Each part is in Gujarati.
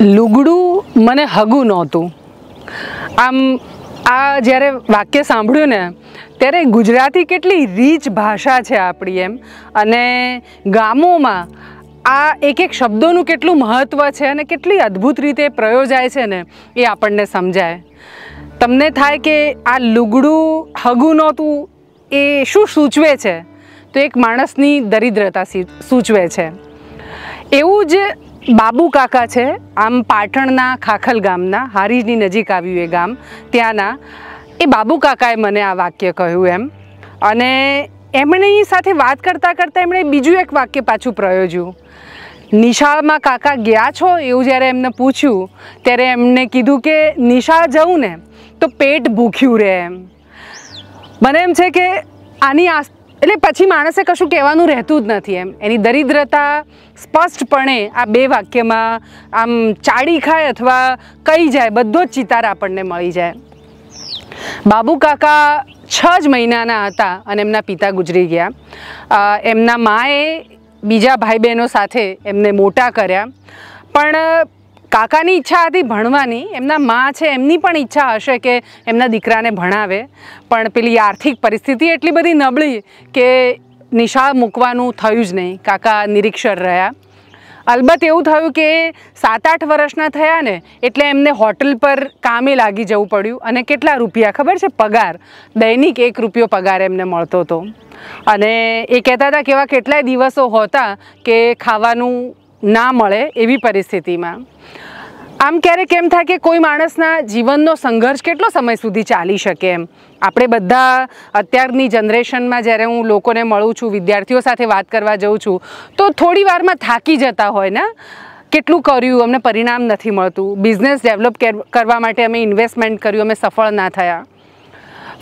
લુગડું મને હગું નહોતું આમ આ જ્યારે વાક્ય સાંભળ્યું ને ત્યારે ગુજરાતી કેટલી રીચ ભાષા છે આપણી એમ અને ગામોમાં આ એક એક શબ્દોનું કેટલું મહત્ત્વ છે અને કેટલી અદ્ભુત રીતે પ્રયોજાય છે ને એ આપણને સમજાય તમને થાય કે આ લુગડું હગું નહોતું એ શું સૂચવે છે તો એક માણસની દરિદ્રતા સૂચવે છે એવું જ બાબુ કાકા છે આમ પાટણના ખાખલ ગામના હારીજની નજીક આવ્યું એ ગામ ત્યાંના એ બાબુ કાકાએ મને આ વાક્ય કહ્યું એમ અને એમની સાથે વાત કરતાં કરતાં એમણે બીજું એક વાક્ય પાછું પ્રયોજ્યું નિશાળમાં કાકા ગયા છો એવું જ્યારે એમને પૂછ્યું ત્યારે એમને કીધું કે નિશાળ જવું ને તો પેટ ભૂખ્યું રહે એમ મને એમ છે કે આની આસ એટલે પછી માણસે કશું કહેવાનું રહેતું જ નથી એમ એની દરિદ્રતા સ્પષ્ટપણે આ બે વાક્યમાં આમ ચાડી ખાય અથવા કહી જાય બધો જ ચિતાર આપણને મળી જાય બાબુ કાકા છ જ મહિનાના હતા અને એમના પિતા ગુજરી ગયા એમના માએ બીજા ભાઈ બહેનો સાથે એમને મોટા કર્યા પણ કાકાની ઈચ્છા હતી ભણવાની એમના મા છે એમની પણ ઈચ્છા હશે કે એમના દીકરાને ભણાવે પણ પેલી આર્થિક પરિસ્થિતિ એટલી બધી નબળી કે નિશાળ મૂકવાનું થયું જ નહીં કાકા નિરીક્ષર રહ્યા અલબત્ત એવું થયું કે સાત આઠ વર્ષના થયા ને એટલે એમને હોટલ પર કામે લાગી જવું પડ્યું અને કેટલા રૂપિયા ખબર છે પગાર દૈનિક એક રૂપિયો પગાર એમને મળતો હતો અને એ કહેતા હતા કે એવા કેટલાય દિવસો હોતા કે ખાવાનું ના મળે એવી પરિસ્થિતિમાં આમ ક્યારેક એમ થાય કે કોઈ માણસના જીવનનો સંઘર્ષ કેટલો સમય સુધી ચાલી શકે એમ આપણે બધા અત્યારની જનરેશનમાં જ્યારે હું લોકોને મળું છું વિદ્યાર્થીઓ સાથે વાત કરવા જઉં છું તો થોડી વારમાં થાકી જતા હોય ને કેટલું કર્યું અમને પરિણામ નથી મળતું બિઝનેસ ડેવલપ કરવા માટે અમે ઇન્વેસ્ટમેન્ટ કર્યું અમે સફળ ના થયા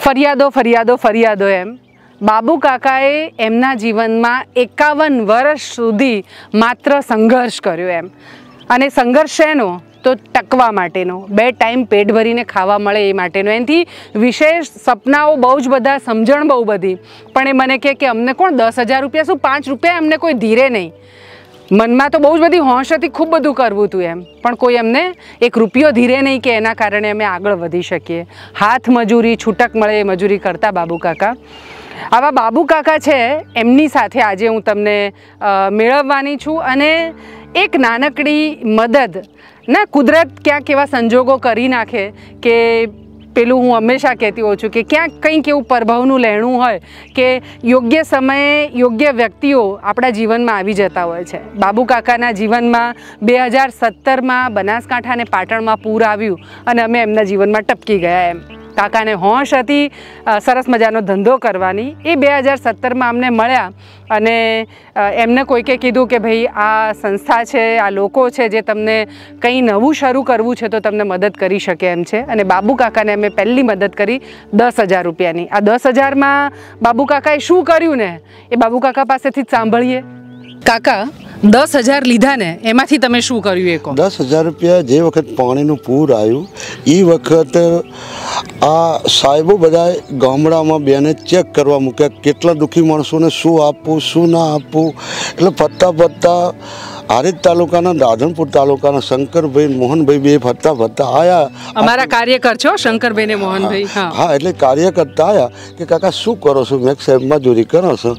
ફરિયાદો ફરિયાદો ફરિયાદો એમ બાબુ કાકાએ એમના જીવનમાં એકાવન વર્ષ સુધી માત્ર સંઘર્ષ કર્યો એમ અને સંઘર્ષ એનો તો ટકવા માટેનો બે ટાઈમ પેટ ભરીને ખાવા મળે એ માટેનો એનાથી વિશેષ સપનાઓ બહુ જ બધા સમજણ બહુ બધી પણ એ મને કહે કે અમને કોણ દસ હજાર રૂપિયા શું પાંચ રૂપિયા અમને કોઈ ધીરે નહીં મનમાં તો બહુ જ બધી હોંશ હતી ખૂબ બધું કરવું હતું એમ પણ કોઈ અમને એક રૂપિયો ધીરે નહીં કે એના કારણે અમે આગળ વધી શકીએ હાથ મજૂરી છૂટક મળે એ મજૂરી કરતા બાબુ કાકા આવા બાબુ કાકા છે એમની સાથે આજે હું તમને મેળવવાની છું અને એક નાનકડી મદદ ના કુદરત ક્યાંક એવા સંજોગો કરી નાખે કે પેલું હું હંમેશા કહેતી હોઉં છું કે ક્યાંક કંઈક એવું પ્રભાવનું લહેણું હોય કે યોગ્ય સમયે યોગ્ય વ્યક્તિઓ આપણા જીવનમાં આવી જતા હોય છે બાબુ કાકાના જીવનમાં બે હજાર સત્તરમાં બનાસકાંઠા અને પાટણમાં પૂર આવ્યું અને અમે એમના જીવનમાં ટપકી ગયા એમ કાકાને હોંશ હતી સરસ મજાનો ધંધો કરવાની એ બે હજાર સત્તરમાં અમને મળ્યા અને એમને કોઈકે કીધું કે ભાઈ આ સંસ્થા છે આ લોકો છે જે તમને કંઈ નવું શરૂ કરવું છે તો તમને મદદ કરી શકે એમ છે અને બાબુ કાકાને અમે પહેલી મદદ કરી દસ હજાર રૂપિયાની આ દસ હજારમાં બાબુ કાકાએ શું કર્યું ને એ બાબુ કાકા પાસેથી જ સાંભળીએ કાકા દસ હજાર લીધા ને એમાંથી તમે શું કર્યું એક દસ હજાર રૂપિયા જે વખત પાણીનું પૂર આવ્યું એ વખત આ સાહેબો બધા ગામડામાં બેને ચેક કરવા મૂક્યા કેટલા દુઃખી માણસોને શું આપવું શું ના આપવું એટલે ફરતા ફરતા આરેજ તાલુકાના દાધનપુર તાલુકાના શંકરભાઈ મોહનભાઈ બે ફરતા ફરતા આયા અમારા કાર્યકર છો શંકરભાઈ ને મોહનભાઈ હા એટલે કાર્યકર્તા આયા કે કાકા શું કરો છો મેં સાહેબ મજૂરી કરો છો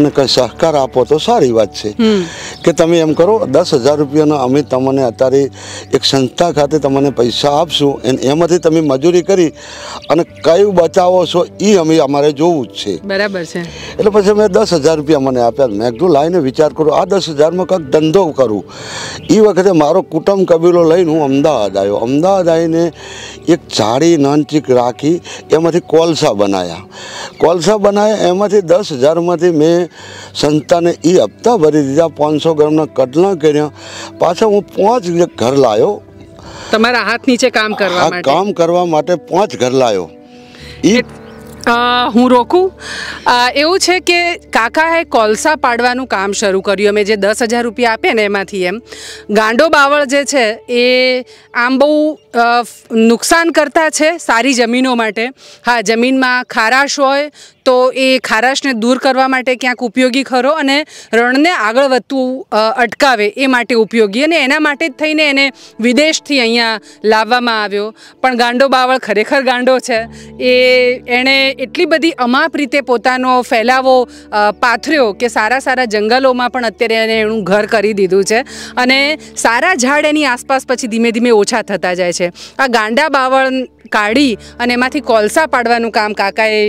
અને કંઈ સહકાર આપો તો સારી વાત છે કે તમે એમ કરો દસ હજાર રૂપિયાનો અમે તમને અત્યારે એક સંસ્થા ખાતે તમને પૈસા આપશું અને એમાંથી તમે મજૂરી કરી અને કયું બચાવો છો એ અમે અમારે જોવું જ છે બરાબર છે એટલે પછી મેં દસ હજાર રૂપિયા મને આપ્યા મેં કીધું લાઈને વિચાર કરો આ દસ હજારમાં કંઈક ધંધો કરુ ઈ વખત મેારો કુટમ કબીલો લઈને હું અમદાવાદ આવ્યો અમદાવાદ આઈને એક ઝાડી નંતિક રાખી એમાંથી કોલસા બનાયા કોલસા બનાયા એમાંથી 10000 માંથી મેં સંતાને ઈ અપ્તા ભરી દીધા 500 ગ્રામના કટલા કર્યા પાછો હું પાંચ ઘર લાયો તમારા હાથ નીચે કામ કરવા માટે કામ કરવા માટે પાંચ ઘર લાયો ઈ હું રોકું એવું છે કે કાકાએ કોલસા પાડવાનું કામ શરૂ કર્યું અમે જે દસ હજાર રૂપિયા આપે ને એમાંથી એમ ગાંડો બાવળ જે છે એ આમ બહુ નુકસાન કરતા છે સારી જમીનો માટે હા જમીનમાં ખારાશ હોય તો એ ખારાશને દૂર કરવા માટે ક્યાંક ઉપયોગી ખરો અને રણને આગળ વધતું અટકાવે એ માટે ઉપયોગી અને એના માટે જ થઈને એને વિદેશથી અહીંયા લાવવામાં આવ્યો પણ ગાંડો બાવળ ખરેખર ગાંડો છે એ એણે એટલી બધી અમાપ રીતે પોતાનો ફેલાવો પાથર્યો કે સારા સારા જંગલોમાં પણ અત્યારે એને એનું ઘર કરી દીધું છે અને સારા ઝાડ એની આસપાસ પછી ધીમે ધીમે ઓછા થતા જાય છે આ ગાંડા બાવળ કાઢી અને એમાંથી કોલસા પાડવાનું કામ કાકાએ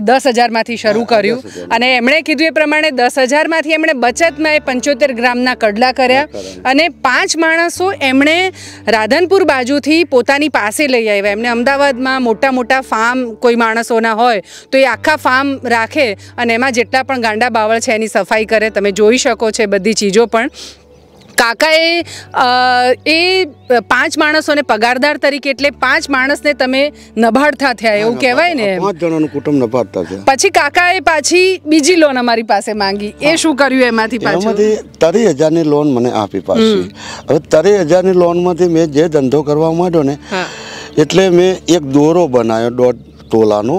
એ દસ હજારમાંથી શરૂ કર્યું અને એમણે કીધું એ પ્રમાણે દસ હજારમાંથી એમણે બચતમાં એ પંચોતેર ગ્રામના કડલા કર્યા અને પાંચ માણસો એમણે રાધનપુર બાજુથી પોતાની પાસે લઈ આવ્યા એમને અમદાવાદમાં મોટા મોટા ફાર્મ કોઈ માણસોના હોય તો એ આખા ફાર્મ રાખે અને એમાં જેટલા પણ ગાંડા બાવળ છે એની સફાઈ કરે તમે જોઈ શકો છો બધી ચીજો પણ કાકાએ એ પાંચ માણસોને પગારદાર તરીકે એટલે પાંચ માણસને તમે નભાડતા થયા એવું કહેવાય ને પાંચ જણાનું કુટુંબ નભાડતા થયા પછી કાકાએ પાછી બીજી લોન અમારી પાસે માંગી એ શું કર્યું એમાંથી પાછી તરી હજારની લોન મને આપી પાછી હવે તરી હજારની લોનમાંથી મેં જે ધંધો કરવા માંડ્યો ને એટલે મેં એક દોરો બનાવ્યો દોઢ તોલાનો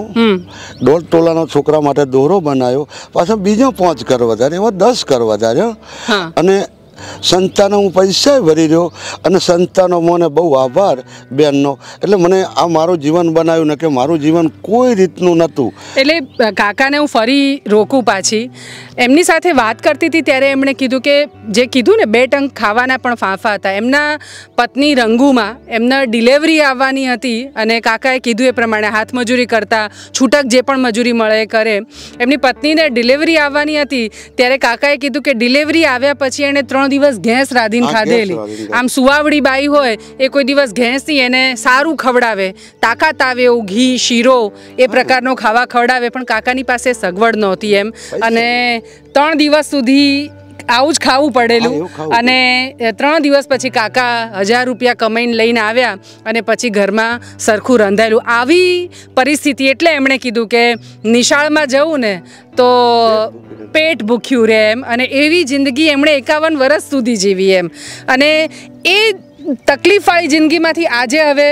દોઢ તોલાનો છોકરા માટે દોરો બનાવ્યો પાછા બીજો પાંચ કર વધાર્યો એવા દસ કર વધાર્યો અને સંતાનો હું પૈસા ભરી રહ્યો અને સંતાનો મને બહુ આભાર બેનનો એટલે મને આ મારું જીવન બનાવ્યું ને કે મારું જીવન કોઈ રીતનું નહોતું એટલે કાકાને હું ફરી રોકું પાછી એમની સાથે વાત કરતી હતી ત્યારે એમણે કીધું કે જે કીધું ને બે ટંક ખાવાના પણ ફાંફા હતા એમના પત્ની રંગુમાં એમના ડિલેવરી આવવાની હતી અને કાકાએ કીધું એ પ્રમાણે હાથ મજૂરી કરતા છૂટક જે પણ મજૂરી મળે કરે એમની પત્નીને ડિલેવરી આવવાની હતી ત્યારે કાકાએ કીધું કે ડિલેવરી આવ્યા પછી એણે ત્રણ દિવસ ઘેંસ રાંધીને ખાધેલી આમ સુવાવડી બાઈ હોય એ કોઈ દિવસ ઘેંસી એને સારું ખવડાવે તાકાત આવે એવું ઘી શીરો એ પ્રકારનો ખાવા ખવડાવે પણ કાકાની પાસે સગવડ નહોતી એમ અને ત્રણ દિવસ સુધી આવું જ ખાવું પડેલું અને ત્રણ દિવસ પછી કાકા હજાર રૂપિયા કમાઈને લઈને આવ્યા અને પછી ઘરમાં સરખું રંધાયેલું આવી પરિસ્થિતિ એટલે એમણે કીધું કે નિશાળમાં જવું ને તો પેટ ભૂખ્યું રહે એમ અને એવી જિંદગી એમણે એકાવન વર્ષ સુધી જીવી એમ અને એ તકલીફવાળી જિંદગીમાંથી આજે હવે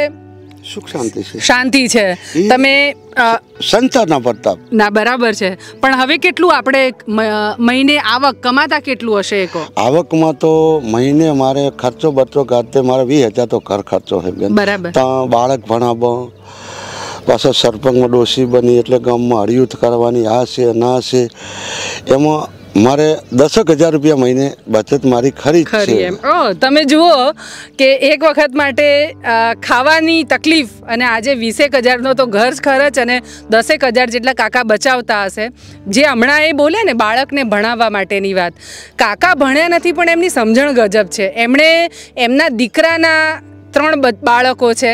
સુખ શાંતિ છે શાંતિ છે તમે સંતના પ્રતાપ ના બરાબર છે પણ હવે કેટલું આપણે મહિને આવક કમાતા કેટલું હશે એકો આવકમાં તો મહિને મારે ખર્ચો બચો કાઢતે મારે વીસ હજાર તો ઘર ખર્ચો છે બરાબર ત્યાં બાળક ભણાવો પાછા સરપંચમાં ડોસી બની એટલે ગામમાં હળિયુત કરવાની આ છે ના છે એમાં મારે દસક હજાર રૂપિયા મહિને બચત મારી ખરી ખરી એમ ઓ તમે જુઓ કે એક વખત માટે ખાવાની તકલીફ અને આજે વીસેક હજારનો તો ઘર ખર્ચ અને દસેક હજાર જેટલા કાકા બચાવતા હશે જે હમણાં એ બોલે ને બાળકને ભણાવવા માટેની વાત કાકા ભણ્યા નથી પણ એમની સમજણ ગજબ છે એમણે એમના દીકરાના ત્રણ બાળકો છે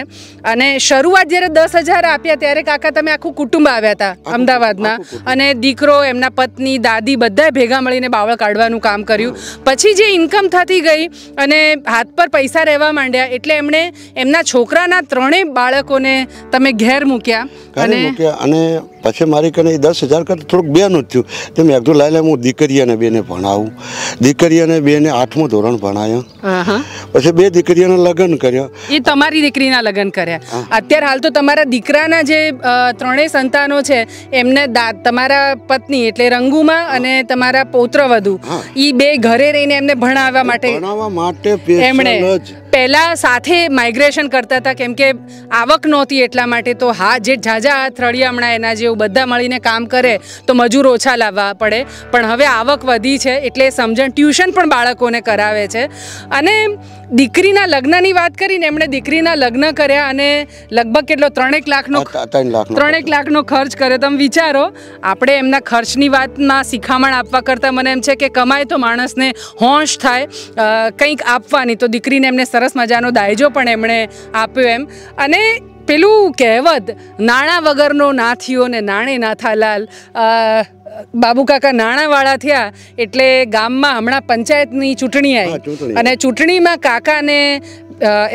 અને શરૂઆત જ્યારે દસ હજાર આપ્યા ત્યારે કાકા તમે આખું કુટુંબ આવ્યા હતા અમદાવાદમાં અને દીકરો એમના પત્ની દાદી બધા ભેગા મળીને બાવળ કાઢવાનું કામ કર્યું પછી જે ઇન્કમ થતી ગઈ અને હાથ પર પૈસા રહેવા માંડ્યા એટલે એમણે એમના છોકરાના ત્રણેય બાળકોને તમે ઘેર મૂક્યા અને અને પછી મારી કને દસ હજાર કરતા થોડુંક બેનું જ થયું તો મેં એકદું લાવી હું દીકરી અને બેને ભણાવું દીકરી અને બેને આઠમું ધોરણ ભણાયા પછી બે દીકરીઓને લગ્ન કર્યા એ તમારી દીકરીના લગ્ન કર્યા રહ્યા અત્યારે હાલ તો તમારા દીકરાના જે ત્રણેય સંતાનો છે એમને તમારા પત્ની એટલે રંગુમાં અને તમારા પૌત્ર વધુ ઈ બે ઘરે રહીને એમને ભણાવવા માટે ભણાવવા માટે એમણે પહેલાં સાથે માઇગ્રેશન કરતા હતા કેમ કે આવક નહોતી એટલા માટે તો હા જે ઝાઝા થળિયા હમણાં એના જેવું બધા મળીને કામ કરે તો મજૂર ઓછા લાવવા પડે પણ હવે આવક વધી છે એટલે સમજણ ટ્યુશન પણ બાળકોને કરાવે છે અને દીકરીના લગ્નની વાત કરીને એમણે દીકરીના લગ્ન કર્યા અને લગભગ કેટલો ત્રણેક લાખનો ત્રણેક લાખનો ખર્ચ કર્યો તમે વિચારો આપણે એમના ખર્ચની વાતમાં શિખામણ આપવા કરતાં મને એમ છે કે કમાય તો માણસને હોંશ થાય કંઈક આપવાની તો દીકરીને એમને સરસ સરસ મજાનો દાયજો પણ એમણે આપ્યો એમ અને પેલું કહેવત નાણાં વગરનો ના થયો ને નાણે નાથાલાલ બાબુકાકા નાણાવાળા થયા એટલે ગામમાં હમણાં પંચાયતની ચૂંટણી આવી અને ચૂંટણીમાં કાકાને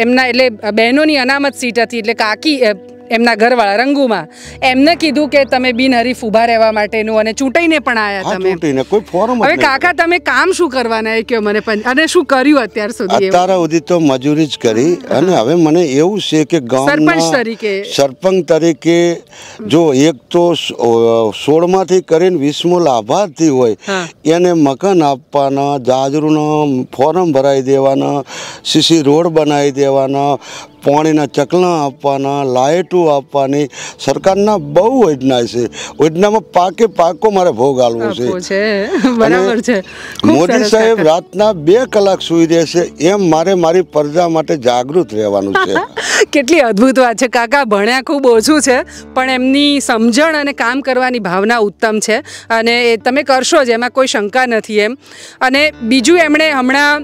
એમના એટલે બહેનોની અનામત સીટ હતી એટલે કાકી એમના ઘરવાળા રંગુમાં એમને કીધું કે તમે બિનહરીફ ઊભા રહેવા માટેનું અને ચૂંટાઈને પણ આયા તમે કોઈ ફોર્મ હવે કાકા તમે કામ શું કરવાના એ કહો મને અને શું કર્યું અત્યાર સુધી અત્યાર સુધી તો મજૂરી જ કરી અને હવે મને એવું છે કે ગામના સરપંચ તરીકે સરપંચ તરીકે જો એક તો સોળમાંથી કરીને વીસમો લાભાર્થી હોય એને મકાન આપવાના જાજરૂનો ફોરમ ભરાઈ દેવાના સીસી રોડ બનાવી દેવાના પાણીના ચકલા આપવાના લાઇટો આપવાની સરકારના બહુ યોજના છે યોજનામાં પાકે પાકો મારે ભોગ આલવો છે બરાબર છે મોદી સાહેબ રાતના બે કલાક સુઈ રહેશે એમ મારે મારી પ્રજા માટે જાગૃત રહેવાનું છે કેટલી અદ્ભુત વાત છે કાકા ભણ્યા ખૂબ ઓછું છે પણ એમની સમજણ અને કામ કરવાની ભાવના ઉત્તમ છે અને એ તમે કરશો જ એમાં કોઈ શંકા નથી એમ અને બીજું એમણે હમણાં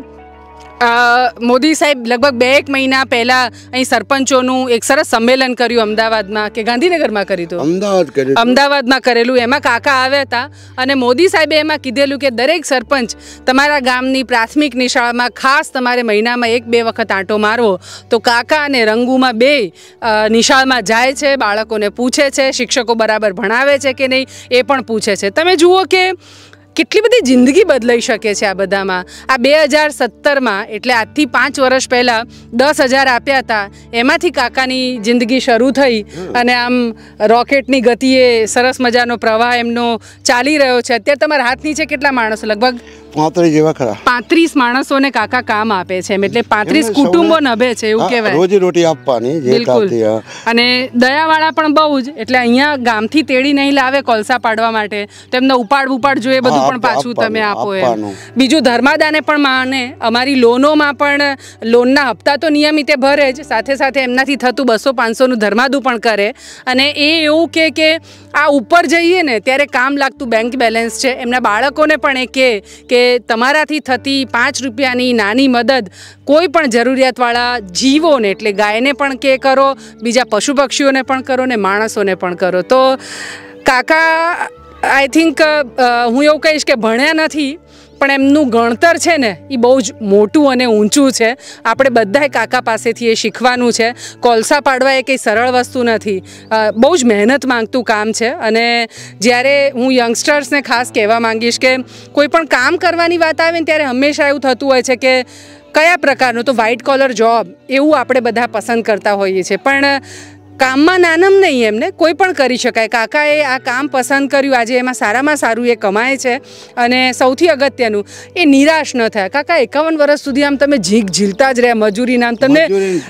મોદી સાહેબ લગભગ બે એક મહિના પહેલાં અહીં સરપંચોનું એક સરસ સંમેલન કર્યું અમદાવાદમાં કે ગાંધીનગરમાં કર્યું હતું અમદાવાદ અમદાવાદમાં કરેલું એમાં કાકા આવ્યા હતા અને મોદી સાહેબે એમાં કીધેલું કે દરેક સરપંચ તમારા ગામની પ્રાથમિક નિશાળામાં ખાસ તમારે મહિનામાં એક બે વખત આંટો મારવો તો કાકા અને રંગુમાં બે નિશાળમાં જાય છે બાળકોને પૂછે છે શિક્ષકો બરાબર ભણાવે છે કે નહીં એ પણ પૂછે છે તમે જુઓ કે કેટલી બધી જિંદગી બદલાઈ શકે છે આ બધામાં આ બે હજાર સત્તરમાં એટલે આજથી પાંચ વર્ષ પહેલાં દસ હજાર આપ્યા હતા એમાંથી કાકાની જિંદગી શરૂ થઈ અને આમ રોકેટની ગતિએ સરસ મજાનો પ્રવાહ એમનો ચાલી રહ્યો છે અત્યારે તમારા હાથ નીચે કેટલા માણસો લગભગ પાંત્રીસ જેવા ખરા પાંત્રીસ માણસોને કાકા કામ આપે છે એટલે પાંત્રીસ કુટુંબો નભે છે એવું કહેવાય રોજી રોટી આપવાની બિલકુલ અને દયાવાળા પણ બહુ જ એટલે અહીંયા ગામથી તેડી નહીં લાવે કોલસા પાડવા માટે તો એમને ઉપાડ ઉપાડ જોઈએ બધું પણ પાછું તમે આપો એમ બીજું ધર્માદાને પણ માને અમારી લોનોમાં પણ લોનના હપ્તા તો નિયમિતે ભરે જ સાથે સાથે એમનાથી થતું બસો પાંચસોનું ધર્માદું પણ કરે અને એ એવું કે કે આ ઉપર જઈએ ને ત્યારે કામ લાગતું બેંક બેલેન્સ છે એમના બાળકોને પણ એ કહે કે તમારાથી થતી પાંચ રૂપિયાની નાની મદદ કોઈ પણ જરૂરિયાતવાળા જીવોને એટલે ગાયને પણ કે કરો બીજા પશુ પક્ષીઓને પણ કરો ને માણસોને પણ કરો તો કાકા આઈ થિંક uh, uh, હું એવું કહીશ કે ભણ્યા નથી પણ એમનું ગણતર છે ને એ બહુ જ મોટું અને ઊંચું છે આપણે બધાએ કાકા પાસેથી એ શીખવાનું છે કોલસા પાડવા એ કંઈ સરળ વસ્તુ નથી બહુ જ મહેનત માંગતું કામ છે અને જ્યારે હું યંગસ્ટર્સને ખાસ કહેવા માંગીશ કે કોઈ પણ કામ કરવાની વાત આવે ને ત્યારે હંમેશા એવું થતું હોય છે કે કયા પ્રકારનું તો વ્હાઇટ કોલર જોબ એવું આપણે બધા પસંદ કરતા હોઈએ છીએ પણ કામમાં નાનમ નહીં એમને કોઈ પણ કરી શકાય કાકાએ આ કામ પસંદ કર્યું આજે એમાં સારામાં સારું એ કમાય છે અને સૌથી અગત્યનું એ નિરાશ ન થાય કાકા એકાવન વર્ષ સુધી આમ તમે ઝીક ઝીલતા જ રહ્યા મજૂરી નામ તમને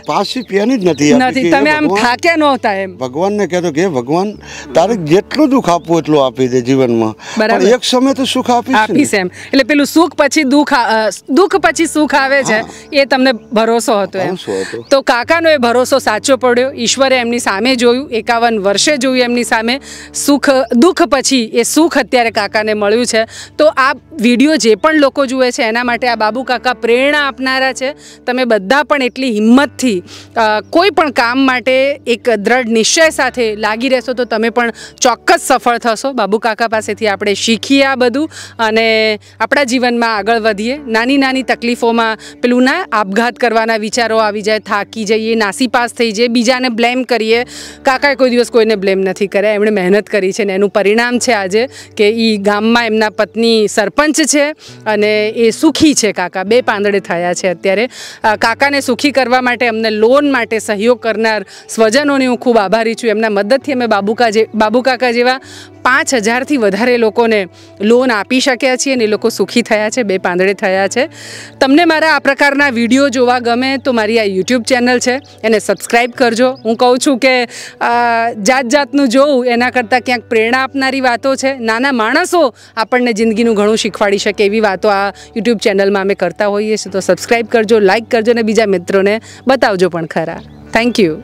પાછી જ નથી નથી તમે આમ થાક્યા નહોતા એમ ભગવાનને કહેતો કે ભગવાન તારે જેટલું દુઃખ આપવું એટલું આપી દે જીવનમાં બરાબર એક સમય તો સુખ આપી આપીશ એમ એટલે પેલું સુખ પછી દુઃખ દુઃખ પછી સુખ આવે છે એ તમને ભરોસો હતો એમ તો કાકાનો એ ભરોસો સાચો પડ્યો ઈશ્વરે એમની એમની સામે જોયું એકાવન વર્ષે જોયું એમની સામે સુખ દુઃખ પછી એ સુખ અત્યારે કાકાને મળ્યું છે તો આ વિડીયો જે પણ લોકો જુએ છે એના માટે આ બાબુ કાકા પ્રેરણા આપનારા છે તમે બધા પણ એટલી હિંમતથી કોઈ પણ કામ માટે એક દ્રઢ નિશ્ચય સાથે લાગી રહેશો તો તમે પણ ચોક્કસ સફળ થશો બાબુ કાકા પાસેથી આપણે શીખીએ આ બધું અને આપણા જીવનમાં આગળ વધીએ નાની નાની તકલીફોમાં પેલું ના આપઘાત કરવાના વિચારો આવી જાય થાકી જઈએ નાસીપાસ થઈ જઈએ બીજાને બ્લેમ કરી કરીએ કાકાએ કોઈ દિવસ કોઈને બ્લેમ નથી કર્યા એમણે મહેનત કરી છે ને એનું પરિણામ છે આજે કે એ ગામમાં એમના પત્ની સરપંચ છે અને એ સુખી છે કાકા બે પાંદડે થયા છે અત્યારે કાકાને સુખી કરવા માટે અમને લોન માટે સહયોગ કરનાર સ્વજનોની હું ખૂબ આભારી છું એમના મદદથી અમે બાબુકા જે બાબુકાકા જેવા પાંચ હજારથી વધારે લોકોને લોન આપી શક્યા છીએ અને એ લોકો સુખી થયા છે બે પાંદડે થયા છે તમને મારા આ પ્રકારના વિડીયો જોવા ગમે તો મારી આ યુટ્યુબ ચેનલ છે એને સબસ્ક્રાઈબ કરજો હું કહું છું છું કે જાત જાતનું જોઉં એના કરતાં ક્યાંક પ્રેરણા આપનારી વાતો છે નાના માણસો આપણને જિંદગીનું ઘણું શીખવાડી શકે એવી વાતો આ યુટ્યુબ ચેનલમાં અમે કરતા હોઈએ છીએ તો સબસ્ક્રાઈબ કરજો લાઇક કરજો અને બીજા મિત્રોને બતાવજો પણ ખરા થેન્ક યુ